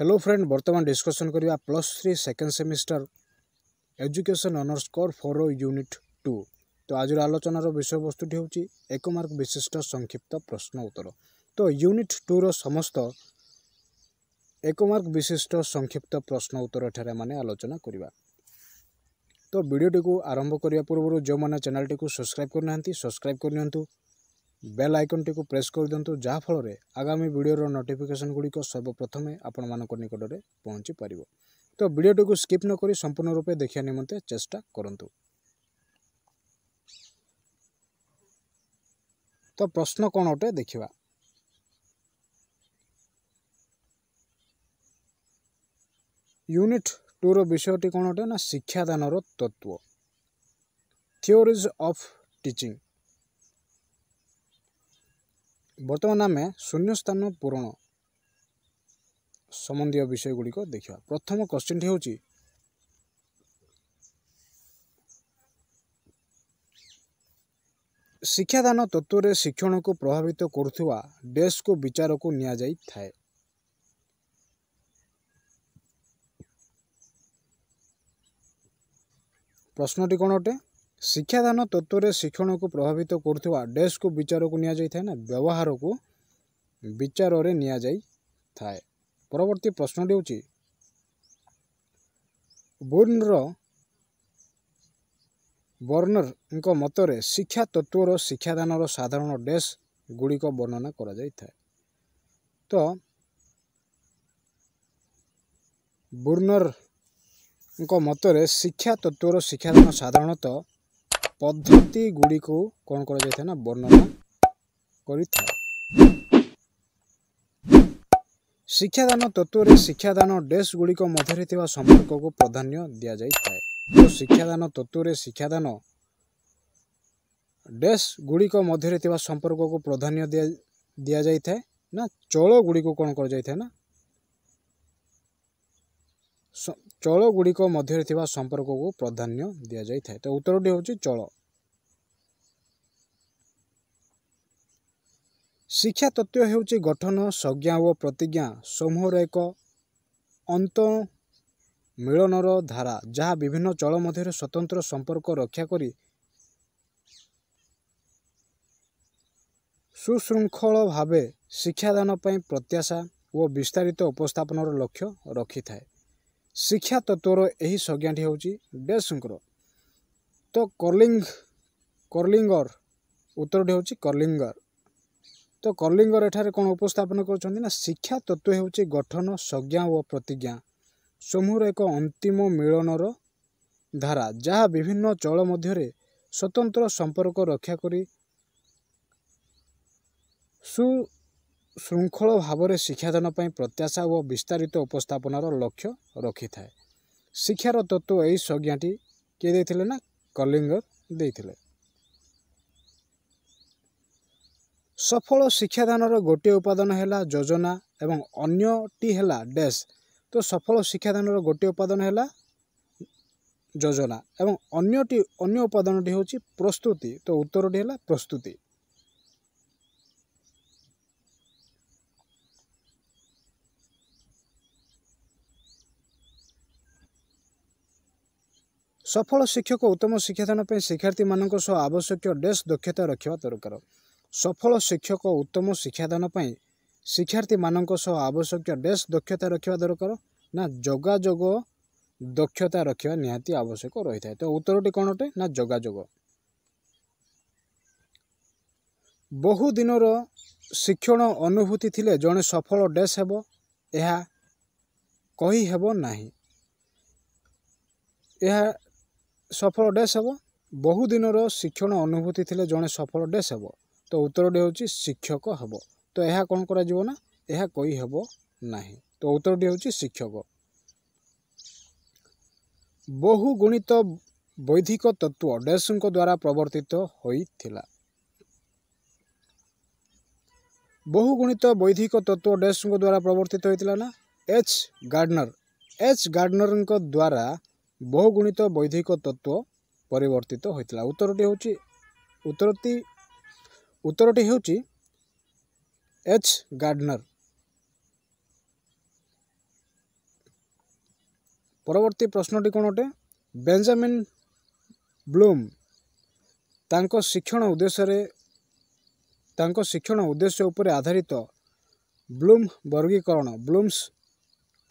hello friend बर्तमान discussion करवा plus three second semester education honours core four unit two तो आज आलोचनार विषय वस्तु हूँ एक मार्क विशिष्ट संक्षिप्त प्रश्न उत्तर तो यूनिट टूर समस्त एक मार्क विशिष्ट संक्षिप्त प्रश्न उत्तर ठार मैंने आलोचना करवा तो भिडियोटी आरंभ करने पूर्व जो मैंने चेल्टी सब्सक्राइब करना सब्सक्राइब करनी ବେଲ୍ ଆଇକନ୍ଟିକୁ ପ୍ରେସ୍ କରିଦିଅନ୍ତୁ ଯାହାଫଳରେ ଆଗାମୀ ଭିଡ଼ିଓର ନୋଟିଫିକେସନ୍ ଗୁଡ଼ିକ ସର୍ବପ୍ରଥମେ ଆପଣମାନଙ୍କ ନିକଟରେ ପହଞ୍ଚି ପାରିବ ତ ଭିଡ଼ିଓଟିକୁ ସ୍କିପ୍ ନକରି ସମ୍ପୂର୍ଣ୍ଣ ରୂପେ ଦେଖିବା ନିମନ୍ତେ ଚେଷ୍ଟା କରନ୍ତୁ ତ ପ୍ରଶ୍ନ କ'ଣ ଅଟେ ଦେଖିବା ୟୁନିଟ୍ ଟୁର ବିଷୟଟି କ'ଣ ଅଟେ ନା ଶିକ୍ଷାଦାନର ତତ୍ତ୍ୱ ଥିଓରିଜ୍ ଅଫ୍ ଟିଚିଙ୍ଗ ବର୍ତ୍ତମାନ ଆମେ ଶୂନ୍ୟସ୍ଥାନ ପୂରଣ ସମ୍ବନ୍ଧୀୟ ବିଷୟ ଗୁଡ଼ିକ ଦେଖିବା ପ୍ରଥମ କ୍ୱେଶ୍ଚିନ୍ଟି ହେଉଛି ଶିକ୍ଷାଦାନ ତତ୍ତ୍ୱରେ ଶିକ୍ଷଣକୁ ପ୍ରଭାବିତ କରୁଥିବା ଡେସ୍କୁ ବିଚାରକୁ ନିଆଯାଇଥାଏ ପ୍ରଶ୍ନଟି କ'ଣ ଅଟେ ଶିକ୍ଷାଦାନ ତତ୍ତ୍ୱରେ ଶିକ୍ଷଣକୁ ପ୍ରଭାବିତ କରୁଥିବା ଡେସ୍କକୁ ବିଚାରକୁ ନିଆଯାଇଥାଏ ନା ବ୍ୟବହାରକୁ ବିଚାରରେ ନିଆଯାଇଥାଏ ପରବର୍ତ୍ତୀ ପ୍ରଶ୍ନଟି ହେଉଛି ବୁର୍ଣ୍ଣର ବର୍ଣ୍ଣରଙ୍କ ମତରେ ଶିକ୍ଷା ତତ୍ତ୍ୱର ଶିକ୍ଷାଦାନର ସାଧାରଣ ଡେସ୍ ଗୁଡ଼ିକ ବର୍ଣ୍ଣନା କରାଯାଇଥାଏ ତ ବୁର୍ଣ୍ଣରଙ୍କ ମତରେ ଶିକ୍ଷା ତତ୍ତ୍ୱର ଶିକ୍ଷାଦାନ ସାଧାରଣତଃ ପଦ୍ଧତି ଗୁଡ଼ିକୁ କ'ଣ କରାଯାଇଥାଏ ନା ବର୍ଣ୍ଣନା କରିଥାଏ ଶିକ୍ଷାଦାନ ତତ୍ତ୍ୱରେ ଶିକ୍ଷାଦାନ ଡେସ୍ ଗୁଡ଼ିକ ମଧ୍ୟରେ ଥିବା ସମ୍ପର୍କକୁ ପ୍ରାଧାନ୍ୟ ଦିଆଯାଇଥାଏ ଓ ଶିକ୍ଷାଦାନ ତତ୍ତ୍ୱରେ ଶିକ୍ଷାଦାନ ଡେସ୍ ଗୁଡ଼ିକ ମଧ୍ୟରେ ଥିବା ସମ୍ପର୍କକୁ ପ୍ରାଧାନ୍ୟ ଦିଆଯାଇଥାଏ ନା ଚଳ ଗୁଡ଼ିକୁ କ'ଣ କରାଯାଇଥାଏ ନା ଚଳ ଗୁଡ଼ିକ ମଧ୍ୟରେ ଥିବା ସମ୍ପର୍କକୁ ପ୍ରାଧାନ୍ୟ ଦିଆଯାଇଥାଏ ତ ଉତ୍ତରଟି ହେଉଛି ଚଳ ଶିକ୍ଷା ତତ୍ତ୍ୱ ହେଉଛି ଗଠନ ସଂଜ୍ଞା ଓ ପ୍ରତିଜ୍ଞା ସମୂହର ଏକ ଅନ୍ତ ମିଳନର ଧାରା ଯାହା ବିଭିନ୍ନ ଚଳ ମଧ୍ୟରେ ସ୍ୱତନ୍ତ୍ର ସମ୍ପର୍କ ରକ୍ଷା କରି ସୁଶୃଙ୍ଖଳ ଭାବେ ଶିକ୍ଷାଦାନ ପାଇଁ ପ୍ରତ୍ୟାଶା ଓ ବିସ୍ତାରିତ ଉପସ୍ଥାପନର ଲକ୍ଷ୍ୟ ରଖିଥାଏ ଶିକ୍ଷା ତତ୍ତ୍ୱର ଏହି ସଂଜ୍ଞାଟି ହେଉଛି ଡେସ୍ଙ୍କର ତ କର୍ଲିଙ୍ଗ କର୍ଲିଙ୍ଗର ଉତ୍ତରଟି ହେଉଛି କର୍ଲିଙ୍ଗର ତ କଲିଙ୍ଗର ଏଠାରେ କ'ଣ ଉପସ୍ଥାପନ କରୁଛନ୍ତି ନା ଶିକ୍ଷା ତତ୍ଵ ହେଉଛି ଗଠନ ସଂଜ୍ଞା ଓ ପ୍ରତିଜ୍ଞା ସମୂହର ଏକ ଅନ୍ତିମ ମିଳନର ଧାରା ଯାହା ବିଭିନ୍ନ ଚଳ ମଧ୍ୟରେ ସ୍ୱତନ୍ତ୍ର ସମ୍ପର୍କ ରକ୍ଷା କରି ସୁଶୃଙ୍ଖଳ ଭାବରେ ଶିକ୍ଷାଦାନ ପାଇଁ ପ୍ରତ୍ୟାଶା ଓ ବିସ୍ତାରିତ ଉପସ୍ଥାପନାର ଲକ୍ଷ୍ୟ ରଖିଥାଏ ଶିକ୍ଷାର ତତ୍ତ୍ୱ ଏହି ସଂଜ୍ଞାଟି କିଏ ଦେଇଥିଲେ ନା କଲିଙ୍ଗର ଦେଇଥିଲେ ସଫଳ ଶିକ୍ଷାଦାନର ଗୋଟିଏ ଉପାଦାନ ହେଲା ଯୋଜନା ଏବଂ ଅନ୍ୟଟି ହେଲା ଡ୍ୟାସ୍ ତ ସଫଳ ଶିକ୍ଷାଦାନର ଗୋଟିଏ ଉପାଦାନ ହେଲା ଯୋଜନା ଏବଂ ଅନ୍ୟଟି ଅନ୍ୟ ଉପାଦାନଟି ହେଉଛି ପ୍ରସ୍ତୁତି ତ ଉତ୍ତରଟି ହେଲା ପ୍ରସ୍ତୁତି ସଫଳ ଶିକ୍ଷକ ଉତ୍ତମ ଶିକ୍ଷାଦାନ ପାଇଁ ଶିକ୍ଷାର୍ଥୀମାନଙ୍କ ସହ ଆବଶ୍ୟକୀୟ ଡେସ୍କ ଦକ୍ଷତା ରଖିବା ଦରକାର ସଫଳ ଶିକ୍ଷକ ଉତ୍ତମ ଶିକ୍ଷାଦାନ ପାଇଁ ଶିକ୍ଷାର୍ଥୀମାନଙ୍କ ସହ ଆବଶ୍ୟକୀୟ ଡେସ୍ ଦକ୍ଷତା ରଖିବା ଦରକାର ନା ଯୋଗାଯୋଗ ଦକ୍ଷତା ରଖିବା ନିହାତି ଆବଶ୍ୟକ ରହିଥାଏ ତ ଉତ୍ତରଟି କ'ଣ ଅଟେ ନା ଯୋଗାଯୋଗ ବହୁଦିନର ଶିକ୍ଷଣ ଅନୁଭୂତି ଥିଲେ ଜଣେ ସଫଳ ଡେସ୍ ହେବ ଏହା କହିହେବ ନାହିଁ ଏହା ସଫଳ ଡେସ୍ ହେବ ବହୁଦିନର ଶିକ୍ଷଣ ଅନୁଭୂତି ଥିଲେ ଜଣେ ସଫଳ ଡେସ୍ ହେବ ତ ଉତ୍ତରଟି ହେଉଛି ଶିକ୍ଷକ ହେବ ତ ଏହା କ'ଣ କରାଯିବ ନା ଏହା କହିହେବ ନାହିଁ ତ ଉତ୍ତରଟି ହେଉଛି ଶିକ୍ଷକ ବହୁଗୁଣିତ ବୈଦିକ ତତ୍ତ୍ୱ ଡେସୁଙ୍କ ଦ୍ୱାରା ପ୍ରବର୍ତ୍ତିତ ହୋଇଥିଲା ବହୁଗୁଣିତ ବୈଦିକ ତତ୍ତ୍ୱ ଡେସୁଙ୍କ ଦ୍ୱାରା ପ୍ରବର୍ତ୍ତିତ ହୋଇଥିଲା ନା ଏଚ୍ ଗାର୍ଡନର୍ ଏଚ୍ ଗାର୍ଡନର୍ଙ୍କ ଦ୍ୱାରା ବହୁଗୁଣିତ ବୈଦିକ ତତ୍ତ୍ୱ ପରିବର୍ତ୍ତିତ ହୋଇଥିଲା ଉତ୍ତରଟି ହେଉଛି ଉତ୍ତରଟି ଉତ୍ତରଟି ହେଉଛି ଏଚ୍ ଗାର୍ଡ଼ନର୍ ପରବର୍ତ୍ତୀ ପ୍ରଶ୍ନଟି କ'ଣ ଅଟେ ବେଞ୍ଜାମିନ୍ ବ୍ଲୁମ୍ ତାଙ୍କ ଶିକ୍ଷଣ ଉଦ୍ଦେଶ୍ୟରେ ତାଙ୍କ ଶିକ୍ଷଣ ଉଦ୍ଦେଶ୍ୟ ଉପରେ ଆଧାରିତ ବ୍ଲୁମ୍ ବର୍ଗୀକରଣ ବ୍ଲୁମ୍ସ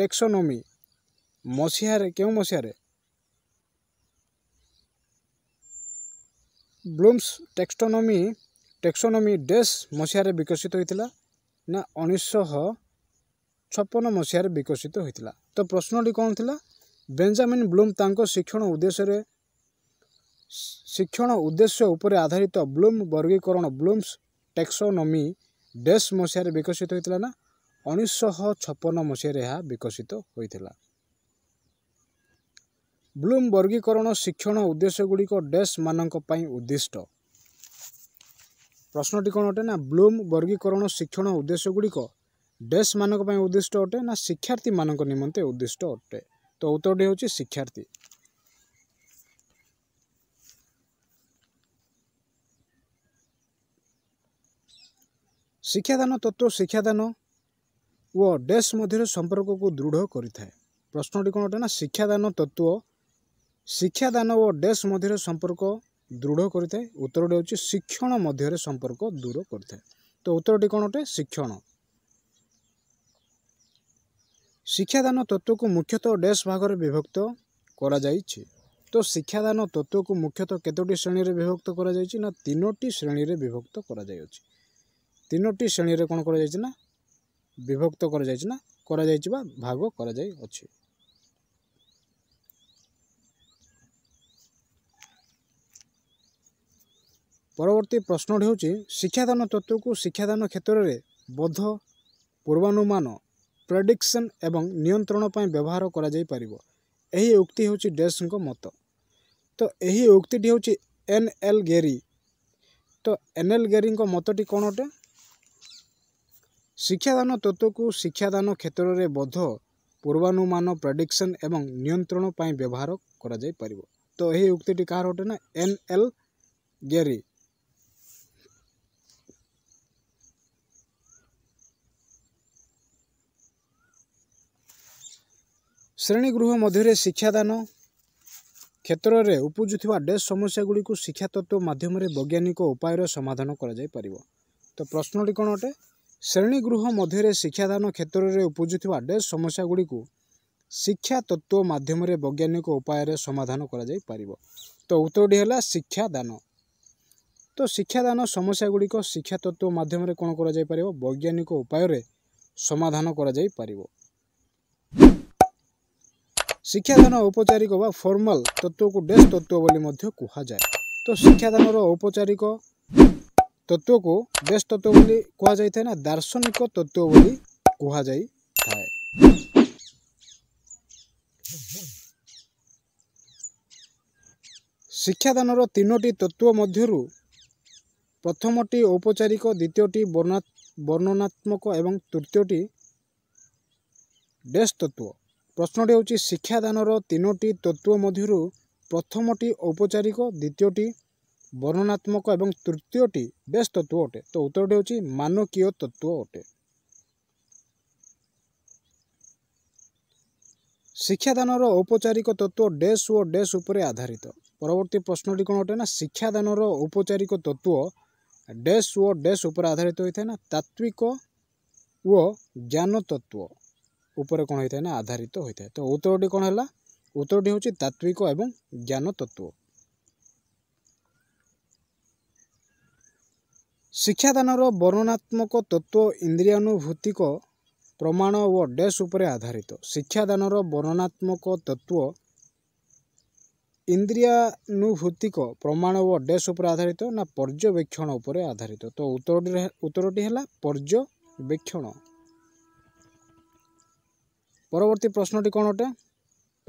ଟେକ୍ସୋନୋମି ମସିହାରେ କେଉଁ ମସିହାରେ ବ୍ଲୁମ୍ସ ଟେକ୍ସଟୋନୋମି ଟେକ୍ସୋନୋମି ଡେସ୍ ମସିହାରେ ବିକଶିତ ହୋଇଥିଲା ନା ଉଣେଇଶହ ଛପନ ମସିହାରେ ବିକଶିତ ହୋଇଥିଲା ତ ପ୍ରଶ୍ନଟି କ'ଣ ଥିଲା ବେଞ୍ଜାମିନ୍ ବ୍ଲୁମ୍ ତାଙ୍କ ଶିକ୍ଷଣ ଉଦ୍ଦେଶ୍ୟରେ ଶିକ୍ଷଣ ଉଦ୍ଦେଶ୍ୟ ଉପରେ ଆଧାରିତ ବ୍ଲୁମ୍ ବର୍ଗୀକରଣ ବ୍ଲୁମ୍ସ ଟେକ୍ସୋନୋମି ଡେସ୍ ମସିହାରେ ବିକଶିତ ହୋଇଥିଲା ନା ଉଣେଇଶହ ଛପନ ମସିହାରେ ଏହା ବିକଶିତ ହୋଇଥିଲା ବ୍ଲୁମ୍ ବର୍ଗୀକରଣ ଶିକ୍ଷଣ ଉଦ୍ଦେଶ୍ୟଗୁଡ଼ିକ ଡେସ୍ମାନଙ୍କ ପାଇଁ ଉଦ୍ଦିଷ୍ଟ ପ୍ରଶ୍ନଟି କ'ଣ ଅଟେ ନା ବ୍ଲୁମ୍ ବର୍ଗୀକରଣ ଶିକ୍ଷଣ ଉଦ୍ଦେଶ୍ୟ ଗୁଡ଼ିକ ଡେସ୍ ମାନଙ୍କ ପାଇଁ ଉଦ୍ଦିଷ୍ଟ ଅଟେ ନା ଶିକ୍ଷାର୍ଥୀମାନଙ୍କ ନିମନ୍ତେ ଉଦ୍ଦିଷ୍ଟ ଅଟେ ତ ଉତ୍ତରଟି ହେଉଛି ଶିକ୍ଷାର୍ଥୀ ଶିକ୍ଷାଦାନ ତତ୍ତ୍ୱ ଶିକ୍ଷାଦାନ ଓ ଡେସ୍ ମଧ୍ୟରେ ସମ୍ପର୍କକୁ ଦୃଢ଼ କରିଥାଏ ପ୍ରଶ୍ନଟି କ'ଣ ଅଟେ ନା ଶିକ୍ଷାଦାନ ତତ୍ତ୍ୱ ଶିକ୍ଷାଦାନ ଓ ଡେସ୍ ମଧ୍ୟରେ ସମ୍ପର୍କ ଦୃଢ଼ କରିଥାଏ ଉତ୍ତରଟି ହେଉଛି ଶିକ୍ଷଣ ମଧ୍ୟରେ ସମ୍ପର୍କ ଦୂର କରିଥାଏ ତ ଉତ୍ତରଟି କ'ଣ ଅଟେ ଶିକ୍ଷଣ ଶିକ୍ଷାଦାନ ତତ୍ତ୍ୱକୁ ମୁଖ୍ୟତଃ ଡ୍ୟାସ୍ ଭାଗରେ ବିଭକ୍ତ କରାଯାଇଛି ତ ଶିକ୍ଷାଦାନ ତତ୍ତ୍ୱକୁ ମୁଖ୍ୟତଃ କେତୋଟି ଶ୍ରେଣୀରେ ବିଭକ୍ତ କରାଯାଇଛି ନା ତିନୋଟି ଶ୍ରେଣୀରେ ବିଭକ୍ତ କରାଯାଇଅଛି ତିନୋଟି ଶ୍ରେଣୀରେ କ'ଣ କରାଯାଇଛି ନା ବିଭକ୍ତ କରାଯାଇଛି ନା କରାଯାଇଛି ବା ଭାଗ କରାଯାଇଅଛି ପରବର୍ତ୍ତୀ ପ୍ରଶ୍ନଟି ହେଉଛି ଶିକ୍ଷାଦାନ ତତ୍ତ୍ୱକୁ ଶିକ୍ଷାଦାନ କ୍ଷେତ୍ରରେ ବଦ୍ଧ ପୂର୍ବାନୁମାନ ପ୍ରେଡିକ୍ସନ୍ ଏବଂ ନିୟନ୍ତ୍ରଣ ପାଇଁ ବ୍ୟବହାର କରାଯାଇପାରିବ ଏହି ଉକ୍ତି ହେଉଛି ଡେସ୍ଙ୍କ ମତ ତ ଏହି ଉକ୍ତିଟି ହେଉଛି ଏନ୍ ଏଲ୍ ଗେରି ତ ଏନ୍ ଏଲ୍ ଗେରିଙ୍କ ମତଟି କ'ଣ ଅଟେ ଶିକ୍ଷାଦାନ ତତ୍ତ୍ୱକୁ ଶିକ୍ଷାଦାନ କ୍ଷେତ୍ରରେ ବଦ୍ଧ ପୂର୍ବାନୁମାନ ପ୍ରେଡିକ୍ସନ୍ ଏବଂ ନିୟନ୍ତ୍ରଣ ପାଇଁ ବ୍ୟବହାର କରାଯାଇପାରିବ ତ ଏହି ଉକ୍ତିଟି କାହାର ଅଟେ ନା ଏନ୍ ଏଲ୍ ଗେରି ଶ୍ରେଣୀଗୃହ ମଧ୍ୟରେ ଶିକ୍ଷାଦାନ କ୍ଷେତ୍ରରେ ଉପୁଜୁଥିବା ଡେସ୍ ସମସ୍ୟା ଗୁଡ଼ିକୁ ଶିକ୍ଷା ତତ୍ତ୍ୱ ମାଧ୍ୟମରେ ବୈଜ୍ଞାନିକ ଉପାୟର ସମାଧାନ କରାଯାଇପାରିବ ତ ପ୍ରଶ୍ନଟି କ'ଣ ଅଟେ ଶ୍ରେଣୀଗୃହ ମଧ୍ୟରେ ଶିକ୍ଷାଦାନ କ୍ଷେତ୍ରରେ ଉପୁଜୁଥିବା ଡେସ୍ ସମସ୍ୟା ଗୁଡ଼ିକୁ ଶିକ୍ଷା ତତ୍ତ୍ୱ ମାଧ୍ୟମରେ ବୈଜ୍ଞାନିକ ଉପାୟରେ ସମାଧାନ କରାଯାଇପାରିବ ତ ଉତ୍ତରଟି ହେଲା ଶିକ୍ଷାଦାନ ତ ଶିକ୍ଷାଦାନ ସମସ୍ୟା ଗୁଡ଼ିକ ଶିକ୍ଷା ତତ୍ତ୍ୱ ମାଧ୍ୟମରେ କ'ଣ କରାଯାଇପାରିବ ବୈଜ୍ଞାନିକ ଉପାୟରେ ସମାଧାନ କରାଯାଇପାରିବ ଶିକ୍ଷାଦାନ ଔପଚାରିକ ବା ଫର୍ମାଲ୍ ତତ୍ତ୍ୱକୁ ଡେସ୍ ତତ୍ତ୍ୱ ବୋଲି ମଧ୍ୟ କୁହାଯାଏ ତ ଶିକ୍ଷାଦାନର ଔପଚାରିକ ତତ୍ତ୍ୱକୁ ଡେସ୍ ତତ୍ତ୍ୱ ବୋଲି କୁହାଯାଇଥାଏ ନା ଦାର୍ଶନିକ ତତ୍ତ୍ୱ ବୋଲି କୁହାଯାଇଥାଏ ଶିକ୍ଷାଦାନର ତିନୋଟି ତତ୍ତ୍ୱ ମଧ୍ୟରୁ ପ୍ରଥମଟି ଔପଚାରିକ ଦ୍ୱିତୀୟଟି ବର୍ଣ୍ଣାତ୍ମକ ଏବଂ ତୃତୀୟଟି ଡେସ୍ ତତ୍ତ୍ୱ ପ୍ରଶ୍ନଟି ହେଉଛି ଶିକ୍ଷାଦାନର ତିନୋଟି ତତ୍ଵ ମଧ୍ୟରୁ ପ୍ରଥମଟି ଔପଚାରିକ ଦ୍ୱିତୀୟଟି ବର୍ଣ୍ଣନାତ୍ମକ ଏବଂ ତୃତୀୟଟି ବେଶ ତତ୍ଵ ଅଟେ ତ ଉତ୍ତରଟି ହେଉଛି ମାନକୀୟ ତତ୍ଵ ଅଟେ ଶିକ୍ଷାଦାନର ଔପଚାରିକ ତତ୍ଵ ଡେସ୍ ଓ ଡେସ୍ ଉପରେ ଆଧାରିତ ପରବର୍ତ୍ତୀ ପ୍ରଶ୍ନଟି କ'ଣ ଅଟେ ନା ଶିକ୍ଷାଦାନର ଔପଚାରିକ ତତ୍ଵ ଡେସ୍ ଓ ଡେସ୍ ଉପରେ ଆଧାରିତ ହୋଇଥାଏ ନା ତାତ୍ଵିକ ଓ ଜ୍ଞାନ ତତ୍ଵ ଉପରେ କ'ଣ ହୋଇଥାଏ ନା ଆଧାରିତ ହୋଇଥାଏ ତ ଉତ୍ତରଟି କ'ଣ ହେଲା ଉତ୍ତରଟି ହେଉଛି ତାତ୍ଵିକ ଏବଂ ଜ୍ଞାନ ତତ୍ଵ ଶିକ୍ଷାଦାନର ବର୍ଣ୍ଣନାତ୍ମକ ତତ୍ତ୍ଵ ଇନ୍ଦ୍ରିୟାନୁଭୂତିକ ପ୍ରମାଣ ଓ ଡେସ୍ ଉପରେ ଆଧାରିତ ଶିକ୍ଷାଦାନର ବର୍ଣ୍ଣନାତ୍ମକ ତତ୍ତ୍ଵ ଇନ୍ଦ୍ରିୟାନୁଭୂତିକ ପ୍ରମାଣ ଓ ଡେସ୍ ଉପରେ ଆଧାରିତ ନା ପର୍ଯ୍ୟବେକ୍ଷଣ ଉପରେ ଆଧାରିତ ତ ଉତ୍ତରଟି ଉତ୍ତରଟି ହେଲା ପର୍ଯ୍ୟବେକ୍ଷଣ ପରବର୍ତ୍ତୀ ପ୍ରଶ୍ନଟି କ'ଣ ଅଟେ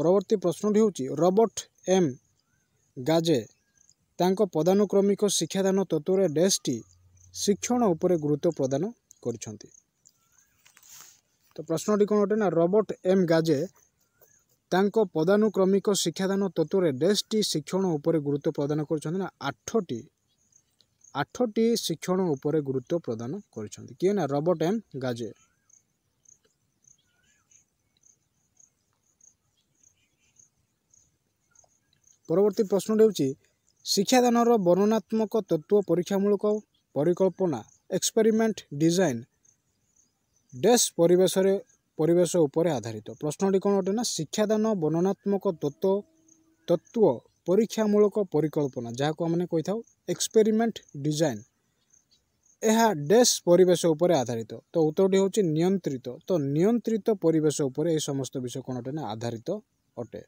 ପରବର୍ତ୍ତୀ ପ୍ରଶ୍ନଟି ହେଉଛି ରବର୍ଟ ଏମ୍ ଗାଜେ ତାଙ୍କ ପଦାନୁକ୍ରମିକ ଶିକ୍ଷାଦାନ ତତ୍ତ୍ୱରେ ଡେସ୍ଟି ଶିକ୍ଷଣ ଉପରେ ଗୁରୁତ୍ୱ ପ୍ରଦାନ କରିଛନ୍ତି ତ ପ୍ରଶ୍ନଟି କ'ଣ ଅଟେ ନା ରବର୍ଟ ଏମ୍ ଗାଜେ ତାଙ୍କ ପଦାନୁକ୍ରମିକ ଶିକ୍ଷାଦାନ ତତ୍ତ୍ୱରେ ଡେସ୍ଟି ଶିକ୍ଷଣ ଉପରେ ଗୁରୁତ୍ୱ ପ୍ରଦାନ କରିଛନ୍ତି ନା ଆଠଟି ଆଠଟି ଶିକ୍ଷଣ ଉପରେ ଗୁରୁତ୍ୱ ପ୍ରଦାନ କରିଛନ୍ତି କିଏ ନା ରବର୍ଟ ଏମ୍ ଗାଜେ ପରବର୍ତ୍ତୀ ପ୍ରଶ୍ନଟି ହେଉଛି ଶିକ୍ଷାଦାନର ବର୍ଣ୍ଣନାତ୍ମକ ତତ୍ତ୍ୱ ପରୀକ୍ଷାମୂଳକ ପରିକଳ୍ପନା ଏକ୍ସପେରିମେଣ୍ଟ ଡିଜାଇନ୍ ଡେସ୍ ପରିବେଶରେ ପରିବେଶ ଉପରେ ଆଧାରିତ ପ୍ରଶ୍ନଟି କ'ଣ ଅଟେ ନା ଶିକ୍ଷାଦାନ ବର୍ଣ୍ଣନାତ୍ମକ ତତ୍ତ୍ୱ ତତ୍ତ୍ୱ ପରୀକ୍ଷାମୂଳକ ପରିକଳ୍ପନା ଯାହାକୁ ଆମେ କହିଥାଉ ଏକ୍ସପେରିମେଣ୍ଟ ଡିଜାଇନ୍ ଏହା ଡେସ୍ ପରିବେଶ ଉପରେ ଆଧାରିତ ତ ଉତ୍ତରଟି ହେଉଛି ନିୟନ୍ତ୍ରିତ ତ ନିୟନ୍ତ୍ରିତ ପରିବେଶ ଉପରେ ଏହି ସମସ୍ତ ବିଷୟ କ'ଣ ଅଟେ ନା ଆଧାରିତ ଅଟେ